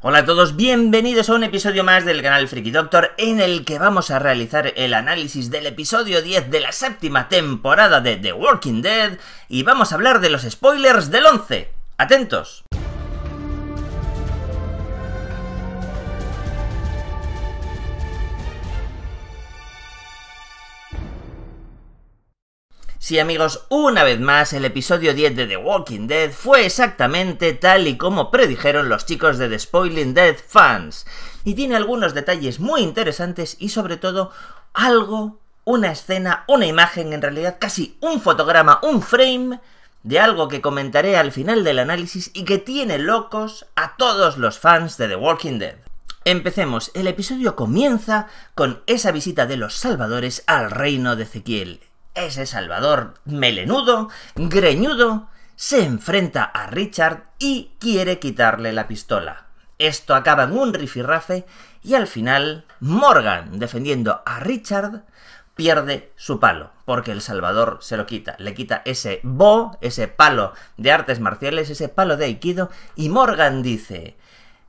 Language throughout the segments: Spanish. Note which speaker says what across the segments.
Speaker 1: Hola a todos, bienvenidos a un episodio más del canal Freaky Doctor en el que vamos a realizar el análisis del episodio 10 de la séptima temporada de The Walking Dead y vamos a hablar de los spoilers del 11. Atentos. Sí amigos, una vez más el episodio 10 de The Walking Dead fue exactamente tal y como predijeron los chicos de The Spoiling Dead fans, y tiene algunos detalles muy interesantes y sobre todo algo, una escena, una imagen, en realidad casi un fotograma, un frame de algo que comentaré al final del análisis y que tiene locos a todos los fans de The Walking Dead. Empecemos, el episodio comienza con esa visita de los salvadores al reino de Ezequiel, ese Salvador melenudo, greñudo, se enfrenta a Richard y quiere quitarle la pistola. Esto acaba en un rifirrafe y al final Morgan, defendiendo a Richard, pierde su palo, porque el Salvador se lo quita, le quita ese bo, ese palo de artes marciales, ese palo de aikido, y Morgan dice,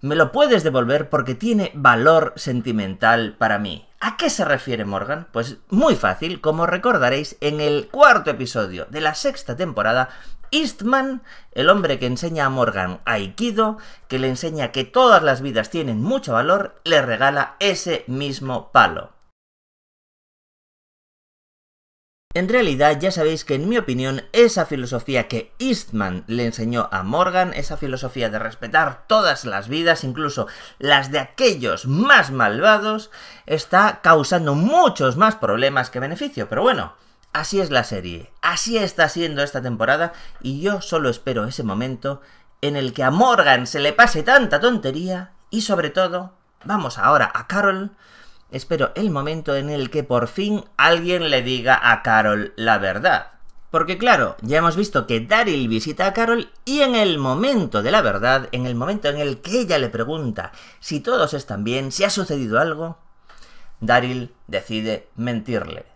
Speaker 1: me lo puedes devolver porque tiene valor sentimental para mí. ¿A qué se refiere Morgan? Pues muy fácil, como recordaréis, en el cuarto episodio de la sexta temporada, Eastman, el hombre que enseña a Morgan Aikido, que le enseña que todas las vidas tienen mucho valor, le regala ese mismo palo. En realidad ya sabéis que en mi opinión esa filosofía que Eastman le enseñó a Morgan, esa filosofía de respetar todas las vidas, incluso las de aquellos más malvados, está causando muchos más problemas que beneficio. Pero bueno, así es la serie, así está siendo esta temporada y yo solo espero ese momento en el que a Morgan se le pase tanta tontería y sobre todo, vamos ahora a Carol, Espero el momento en el que por fin alguien le diga a Carol la verdad. Porque claro, ya hemos visto que Daryl visita a Carol y en el momento de la verdad, en el momento en el que ella le pregunta si todos están bien, si ha sucedido algo, Daryl decide mentirle.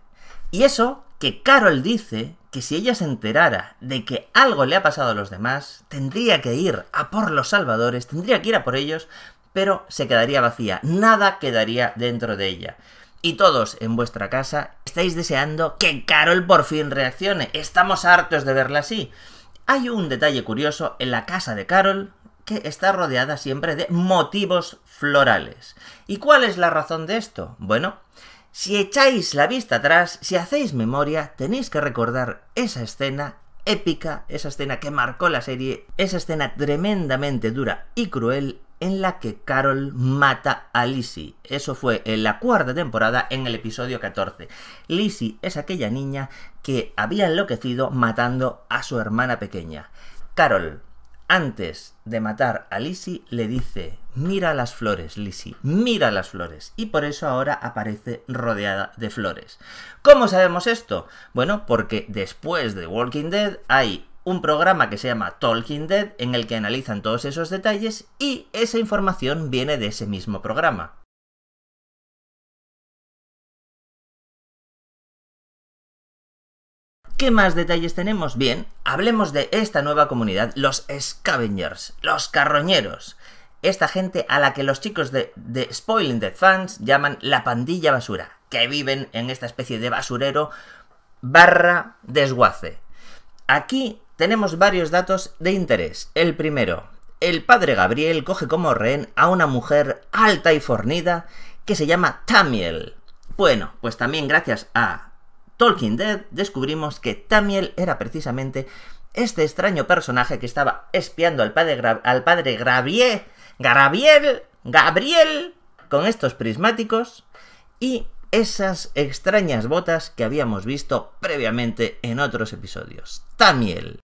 Speaker 1: Y eso que Carol dice que si ella se enterara de que algo le ha pasado a los demás, tendría que ir a por los salvadores, tendría que ir a por ellos pero se quedaría vacía, nada quedaría dentro de ella. Y todos en vuestra casa estáis deseando que Carol por fin reaccione, estamos hartos de verla así. Hay un detalle curioso en la casa de Carol que está rodeada siempre de motivos florales. ¿Y cuál es la razón de esto? Bueno, si echáis la vista atrás, si hacéis memoria, tenéis que recordar esa escena épica, esa escena que marcó la serie, esa escena tremendamente dura y cruel en la que Carol mata a Lizzie. Eso fue en la cuarta temporada, en el episodio 14. Lizzie es aquella niña que había enloquecido matando a su hermana pequeña. Carol, antes de matar a Lizzie, le dice, mira las flores, Lizzie, mira las flores. Y por eso ahora aparece rodeada de flores. ¿Cómo sabemos esto? Bueno, porque después de Walking Dead hay un programa que se llama Talking Dead en el que analizan todos esos detalles y esa información viene de ese mismo programa. ¿Qué más detalles tenemos? Bien, hablemos de esta nueva comunidad, los Scavengers, los carroñeros. Esta gente a la que los chicos de, Spoiling Dead Fans llaman la pandilla basura, que viven en esta especie de basurero barra desguace. Aquí tenemos varios datos de interés. El primero, el padre Gabriel coge como rehén a una mujer alta y fornida que se llama Tamiel. Bueno, pues también gracias a Talking Dead descubrimos que Tamiel era precisamente este extraño personaje que estaba espiando al padre, al padre Gravier, Graviel, Gabriel, con estos prismáticos y esas extrañas botas que habíamos visto previamente en otros episodios. Tamiel,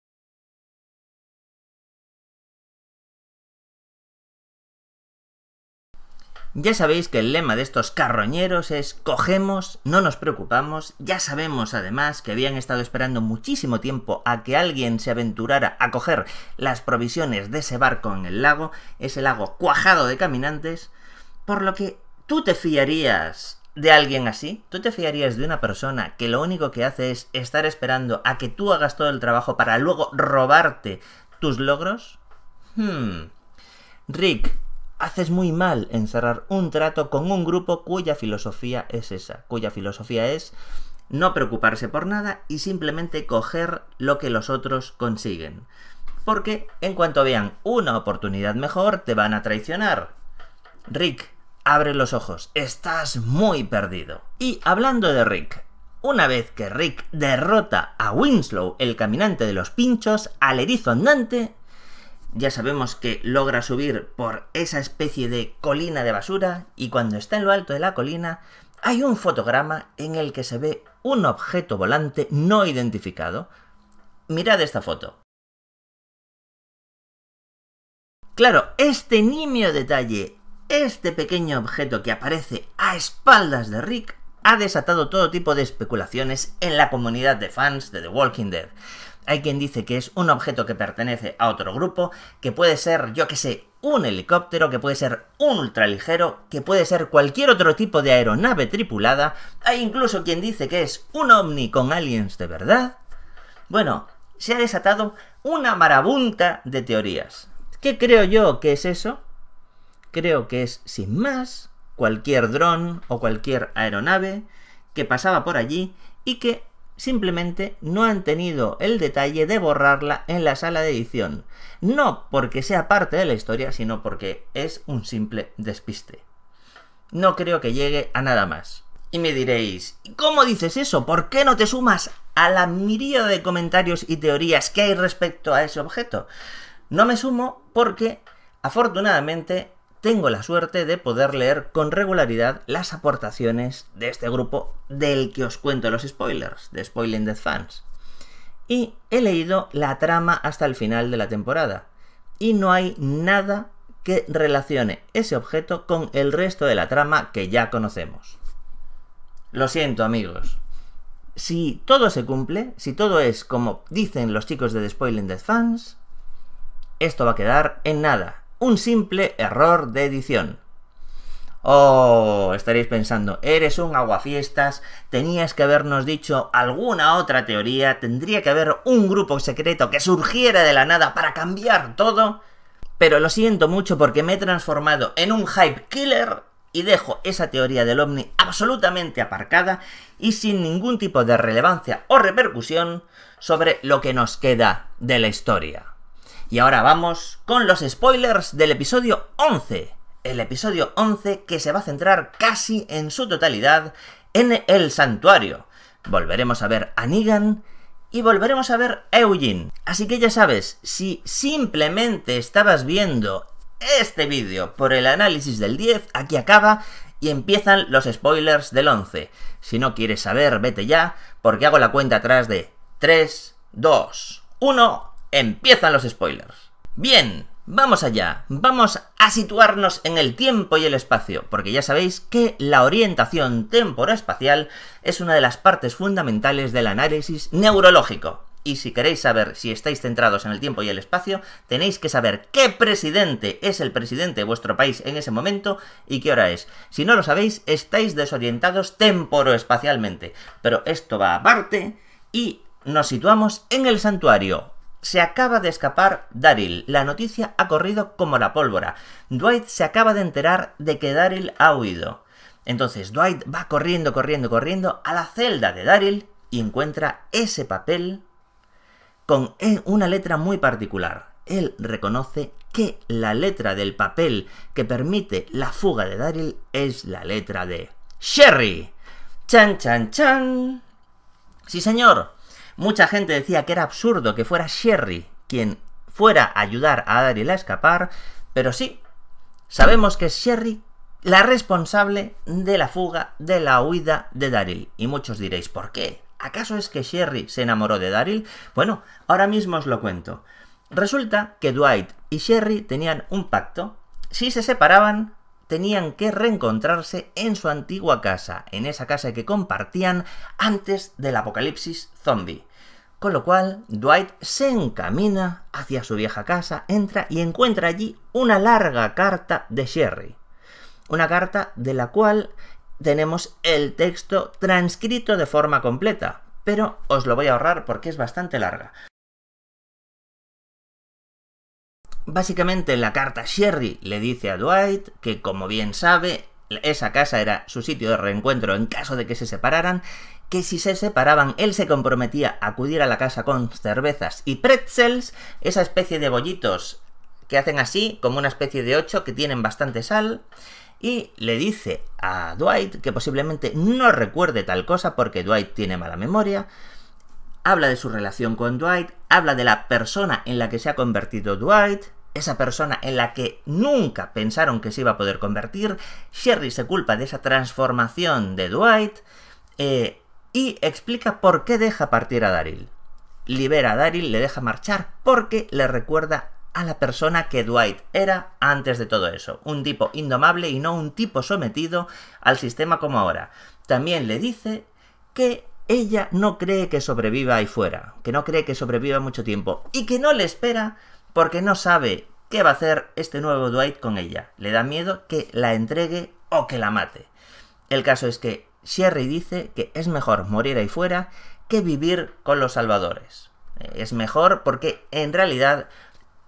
Speaker 1: Ya sabéis que el lema de estos carroñeros es cogemos, no nos preocupamos, ya sabemos además que habían estado esperando muchísimo tiempo a que alguien se aventurara a coger las provisiones de ese barco en el lago, ese lago cuajado de caminantes, por lo que tú te fiarías de alguien así, tú te fiarías de una persona que lo único que hace es estar esperando a que tú hagas todo el trabajo para luego robarte tus logros? Hmm. Rick, haces muy mal en cerrar un trato con un grupo cuya filosofía es esa, cuya filosofía es no preocuparse por nada y simplemente coger lo que los otros consiguen. Porque en cuanto vean una oportunidad mejor, te van a traicionar. Rick, abre los ojos, estás muy perdido. Y hablando de Rick, una vez que Rick derrota a Winslow, el caminante de los pinchos, al erizo andante, ya sabemos que logra subir por esa especie de colina de basura y cuando está en lo alto de la colina hay un fotograma en el que se ve un objeto volante no identificado. Mirad esta foto. Claro, este nimio detalle, este pequeño objeto que aparece a espaldas de Rick, ha desatado todo tipo de especulaciones en la comunidad de fans de The Walking Dead. Hay quien dice que es un objeto que pertenece a otro grupo, que puede ser, yo que sé, un helicóptero, que puede ser un ultraligero, que puede ser cualquier otro tipo de aeronave tripulada. Hay incluso quien dice que es un ovni con aliens de verdad. Bueno, se ha desatado una marabunta de teorías. ¿Qué creo yo que es eso? Creo que es, sin más, cualquier dron o cualquier aeronave que pasaba por allí y que simplemente no han tenido el detalle de borrarla en la sala de edición. No porque sea parte de la historia, sino porque es un simple despiste. No creo que llegue a nada más. Y me diréis, ¿cómo dices eso? ¿Por qué no te sumas a la miríada de comentarios y teorías que hay respecto a ese objeto? No me sumo porque, afortunadamente, tengo la suerte de poder leer con regularidad las aportaciones de este grupo del que os cuento los spoilers, de Spoiling Dead Fans. Y he leído la trama hasta el final de la temporada. Y no hay nada que relacione ese objeto con el resto de la trama que ya conocemos. Lo siento amigos. Si todo se cumple, si todo es como dicen los chicos de The Spoiling Dead Fans, esto va a quedar en nada, un simple error de edición. Oh, estaréis pensando, eres un aguafiestas, tenías que habernos dicho alguna otra teoría, tendría que haber un grupo secreto que surgiera de la nada para cambiar todo. Pero lo siento mucho porque me he transformado en un hype killer y dejo esa teoría del ovni absolutamente aparcada y sin ningún tipo de relevancia o repercusión sobre lo que nos queda de la historia. Y ahora vamos con los spoilers del episodio 11. El episodio 11 que se va a centrar casi en su totalidad en el santuario. Volveremos a ver a Negan y volveremos a ver a Eugene. Así que ya sabes, si simplemente estabas viendo este vídeo por el análisis del 10, aquí acaba y empiezan los spoilers del 11. Si no quieres saber, vete ya, porque hago la cuenta atrás de 3, 2, 1 empiezan los spoilers. Bien, vamos allá, vamos a situarnos en el tiempo y el espacio, porque ya sabéis que la orientación temporoespacial es una de las partes fundamentales del análisis neurológico. Y si queréis saber si estáis centrados en el tiempo y el espacio, tenéis que saber qué presidente es el presidente de vuestro país en ese momento y qué hora es. Si no lo sabéis, estáis desorientados temporoespacialmente. Pero esto va aparte y nos situamos en el santuario, se acaba de escapar Daryl. La noticia ha corrido como la pólvora. Dwight se acaba de enterar de que Daryl ha huido. Entonces Dwight va corriendo, corriendo, corriendo a la celda de Daryl y encuentra ese papel con e, una letra muy particular. Él reconoce que la letra del papel que permite la fuga de Daryl es la letra de Sherry. Chan, chan, chan. Sí, señor. Mucha gente decía que era absurdo que fuera Sherry quien fuera a ayudar a Daryl a escapar, pero sí, sabemos que es Sherry la responsable de la fuga, de la huida de Daryl. Y muchos diréis, ¿por qué? ¿Acaso es que Sherry se enamoró de Daryl? Bueno, ahora mismo os lo cuento. Resulta que Dwight y Sherry tenían un pacto. Si se separaban, tenían que reencontrarse en su antigua casa, en esa casa que compartían antes del apocalipsis zombie. Con lo cual, Dwight se encamina hacia su vieja casa, entra y encuentra allí una larga carta de Sherry. Una carta de la cual tenemos el texto transcrito de forma completa, pero os lo voy a ahorrar porque es bastante larga. Básicamente la carta Sherry le dice a Dwight que como bien sabe, esa casa era su sitio de reencuentro en caso de que se separaran que si se separaban él se comprometía a acudir a la casa con cervezas y pretzels, esa especie de bollitos que hacen así, como una especie de ocho que tienen bastante sal, y le dice a Dwight que posiblemente no recuerde tal cosa porque Dwight tiene mala memoria, habla de su relación con Dwight, habla de la persona en la que se ha convertido Dwight, esa persona en la que nunca pensaron que se iba a poder convertir, Sherry se culpa de esa transformación de Dwight, eh, y explica por qué deja partir a Daryl. Libera a Daryl, le deja marchar porque le recuerda a la persona que Dwight era antes de todo eso, un tipo indomable y no un tipo sometido al sistema como ahora. También le dice que ella no cree que sobreviva ahí fuera, que no cree que sobreviva mucho tiempo y que no le espera porque no sabe qué va a hacer este nuevo Dwight con ella. Le da miedo que la entregue o que la mate. El caso es que Sherry dice que es mejor morir ahí fuera que vivir con los salvadores. Eh, es mejor porque en realidad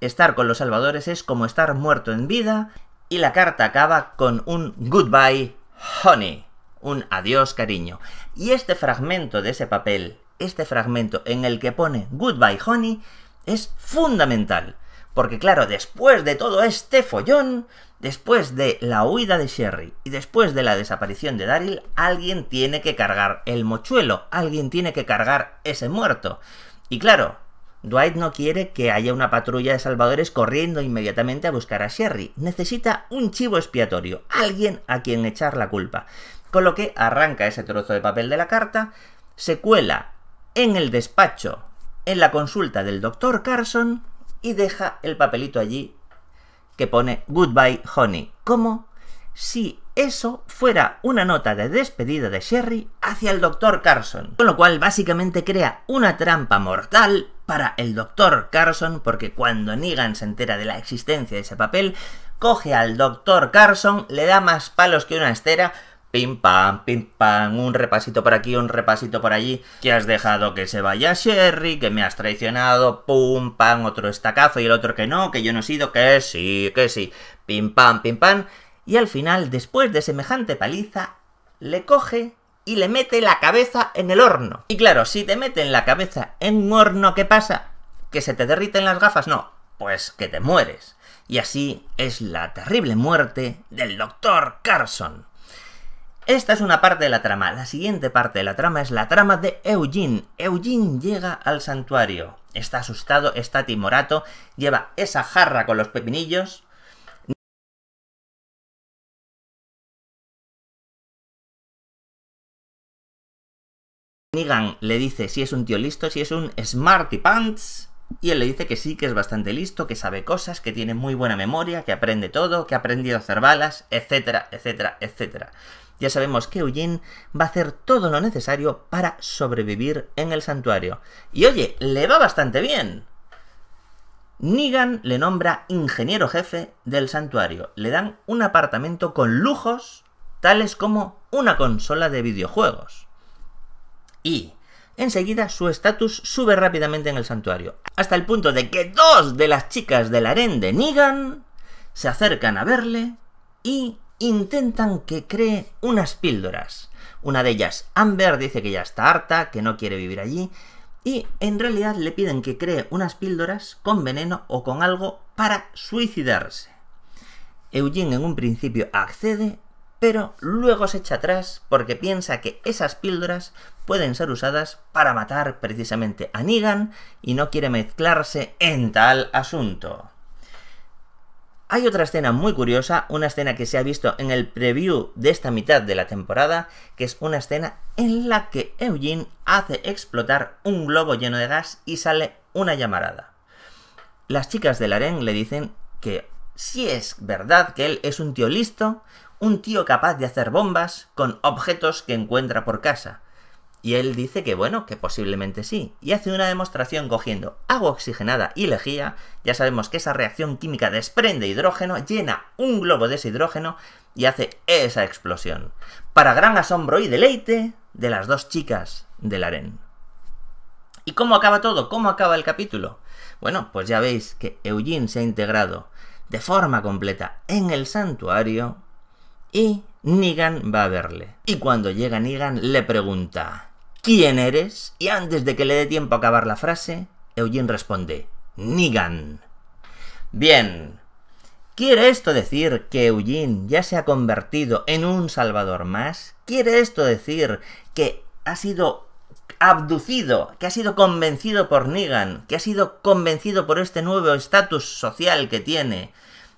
Speaker 1: estar con los salvadores es como estar muerto en vida y la carta acaba con un goodbye honey, un adiós cariño. Y este fragmento de ese papel, este fragmento en el que pone goodbye honey, es fundamental. Porque claro, después de todo este follón, después de la huida de Sherry y después de la desaparición de Daryl, alguien tiene que cargar el mochuelo, alguien tiene que cargar ese muerto. Y claro, Dwight no quiere que haya una patrulla de salvadores corriendo inmediatamente a buscar a Sherry. Necesita un chivo expiatorio, alguien a quien echar la culpa. Con lo que arranca ese trozo de papel de la carta, se cuela en el despacho, en la consulta del doctor Carson, y deja el papelito allí que pone Goodbye Honey, como si eso fuera una nota de despedida de Sherry hacia el Dr. Carson. Con lo cual básicamente crea una trampa mortal para el Dr. Carson, porque cuando Negan se entera de la existencia de ese papel, coge al Dr. Carson, le da más palos que una estera, pim pam, pim pam, un repasito por aquí, un repasito por allí, que has dejado que se vaya Sherry, que me has traicionado, pum pam, otro estacazo y el otro que no, que yo no he sido, que sí, que sí, pim pam, pim pam, y al final, después de semejante paliza, le coge y le mete la cabeza en el horno. Y claro, si te meten la cabeza en un horno, ¿qué pasa? ¿Que se te derriten las gafas? No, pues que te mueres. Y así es la terrible muerte del doctor Carson. Esta es una parte de la trama. La siguiente parte de la trama es la trama de Eugene. Eugene llega al santuario. Está asustado, está timorato, lleva esa jarra con los pepinillos. Negan le dice si es un tío listo, si es un smarty pants. Y él le dice que sí, que es bastante listo, que sabe cosas, que tiene muy buena memoria, que aprende todo, que ha aprendido a hacer balas, etcétera, etcétera, etcétera. Ya sabemos que Eugene va a hacer todo lo necesario para sobrevivir en el santuario. Y oye, le va bastante bien. Nigan le nombra ingeniero jefe del santuario. Le dan un apartamento con lujos, tales como una consola de videojuegos. Y enseguida su estatus sube rápidamente en el santuario, hasta el punto de que dos de las chicas del harén de Negan se acercan a verle y intentan que cree unas píldoras. Una de ellas, Amber, dice que ya está harta, que no quiere vivir allí, y en realidad le piden que cree unas píldoras con veneno o con algo para suicidarse. Eugene en un principio accede, pero luego se echa atrás porque piensa que esas píldoras pueden ser usadas para matar precisamente a Nigan y no quiere mezclarse en tal asunto. Hay otra escena muy curiosa, una escena que se ha visto en el preview de esta mitad de la temporada, que es una escena en la que Eugene hace explotar un globo lleno de gas y sale una llamarada. Las chicas del harén le dicen que si es verdad que él es un tío listo, un tío capaz de hacer bombas con objetos que encuentra por casa, y él dice que bueno, que posiblemente sí, y hace una demostración cogiendo agua oxigenada y lejía, ya sabemos que esa reacción química desprende hidrógeno, llena un globo de ese hidrógeno y hace esa explosión, para gran asombro y deleite de las dos chicas del AREN. ¿Y cómo acaba todo? ¿Cómo acaba el capítulo? Bueno, pues ya veis que Eugene se ha integrado de forma completa en el santuario y Negan va a verle. Y cuando llega Negan le pregunta, ¿Quién eres? Y antes de que le dé tiempo a acabar la frase, Eugene responde, Nigan. Bien. ¿Quiere esto decir que Eugene ya se ha convertido en un salvador más? ¿Quiere esto decir que ha sido abducido, que ha sido convencido por Nigan, que ha sido convencido por este nuevo estatus social que tiene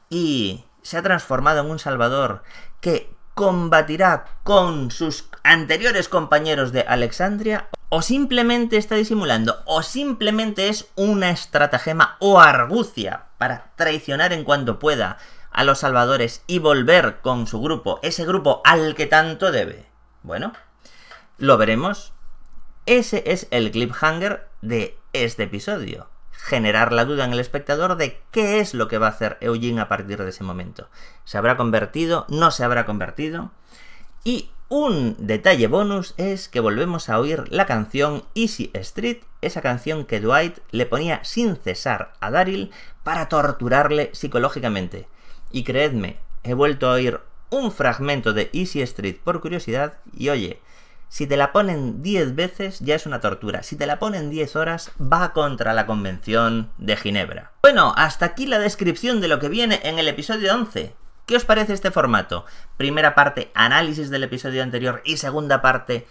Speaker 1: y se ha transformado en un salvador que combatirá con sus anteriores compañeros de Alexandria, o simplemente está disimulando, o simplemente es una estratagema o argucia para traicionar en cuanto pueda a los salvadores y volver con su grupo, ese grupo al que tanto debe. Bueno, lo veremos. Ese es el cliffhanger de este episodio. Generar la duda en el espectador de qué es lo que va a hacer Eugene a partir de ese momento. ¿Se habrá convertido? ¿No se habrá convertido? Y un detalle bonus es que volvemos a oír la canción Easy Street, esa canción que Dwight le ponía sin cesar a Daryl para torturarle psicológicamente. Y creedme, he vuelto a oír un fragmento de Easy Street por curiosidad y oye, si te la ponen 10 veces ya es una tortura. Si te la ponen 10 horas va contra la Convención de Ginebra. Bueno, hasta aquí la descripción de lo que viene en el episodio 11. ¿Qué os parece este formato? Primera parte, análisis del episodio anterior y segunda parte,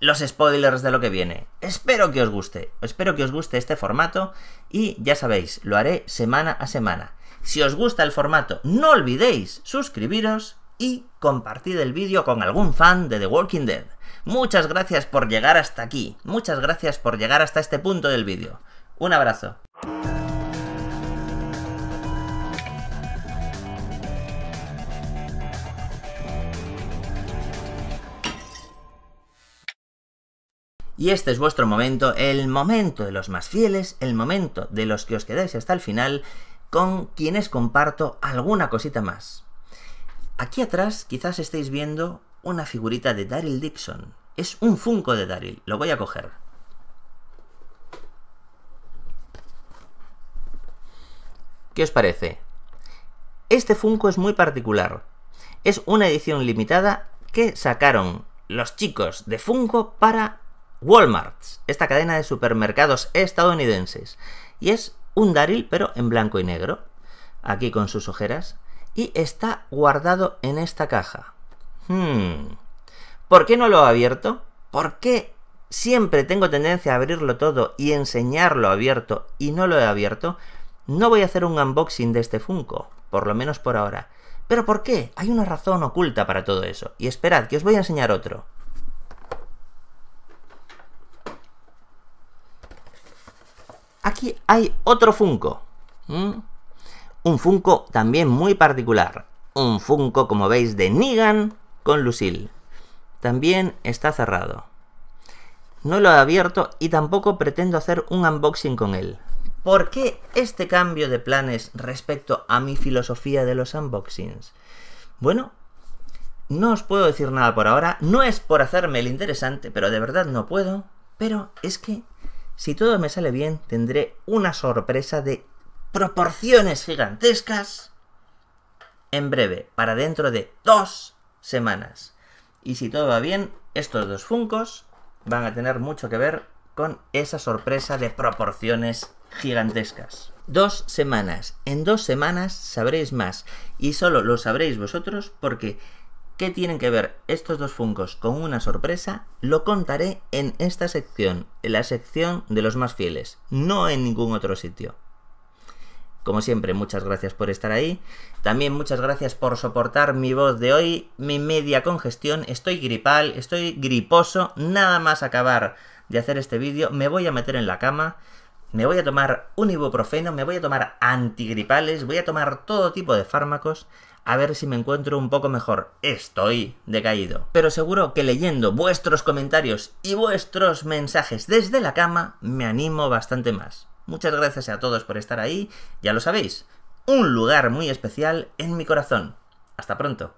Speaker 1: los spoilers de lo que viene. Espero que os guste, espero que os guste este formato y ya sabéis, lo haré semana a semana. Si os gusta el formato, no olvidéis suscribiros y compartid el vídeo con algún fan de The Walking Dead. Muchas gracias por llegar hasta aquí, muchas gracias por llegar hasta este punto del vídeo. Un abrazo. Y este es vuestro momento, el momento de los más fieles, el momento de los que os quedáis hasta el final, con quienes comparto alguna cosita más. Aquí atrás quizás estéis viendo una figurita de Daryl Dixon. Es un Funko de Daryl, lo voy a coger. ¿Qué os parece? Este Funko es muy particular. Es una edición limitada que sacaron los chicos de Funko para Walmart, esta cadena de supermercados estadounidenses. Y es un Daril, pero en blanco y negro, aquí con sus ojeras, y está guardado en esta caja. Hmm. ¿Por qué no lo he abierto? ¿Por qué siempre tengo tendencia a abrirlo todo y enseñarlo abierto y no lo he abierto? No voy a hacer un unboxing de este Funko, por lo menos por ahora. ¿Pero por qué? Hay una razón oculta para todo eso. Y esperad, que os voy a enseñar otro. Aquí hay otro Funko. Un Funko también muy particular. Un Funko, como veis, de Nigan con Lucille. También está cerrado. No lo he abierto y tampoco pretendo hacer un unboxing con él. ¿Por qué este cambio de planes respecto a mi filosofía de los unboxings? Bueno, no os puedo decir nada por ahora, no es por hacerme el interesante, pero de verdad no puedo, pero es que si todo me sale bien, tendré una sorpresa de proporciones gigantescas en breve, para dentro de dos semanas. Y si todo va bien, estos dos Funcos van a tener mucho que ver con esa sorpresa de proporciones gigantescas. Dos semanas. En dos semanas sabréis más. Y solo lo sabréis vosotros porque ¿Qué tienen que ver estos dos Funcos con una sorpresa? Lo contaré en esta sección, en la sección de los más fieles, no en ningún otro sitio. Como siempre, muchas gracias por estar ahí. También muchas gracias por soportar mi voz de hoy, mi media congestión. Estoy gripal, estoy griposo. Nada más acabar de hacer este vídeo, me voy a meter en la cama. Me voy a tomar un ibuprofeno, me voy a tomar antigripales, voy a tomar todo tipo de fármacos a ver si me encuentro un poco mejor. Estoy decaído. Pero seguro que leyendo vuestros comentarios y vuestros mensajes desde la cama me animo bastante más. Muchas gracias a todos por estar ahí, ya lo sabéis, un lugar muy especial en mi corazón. Hasta pronto.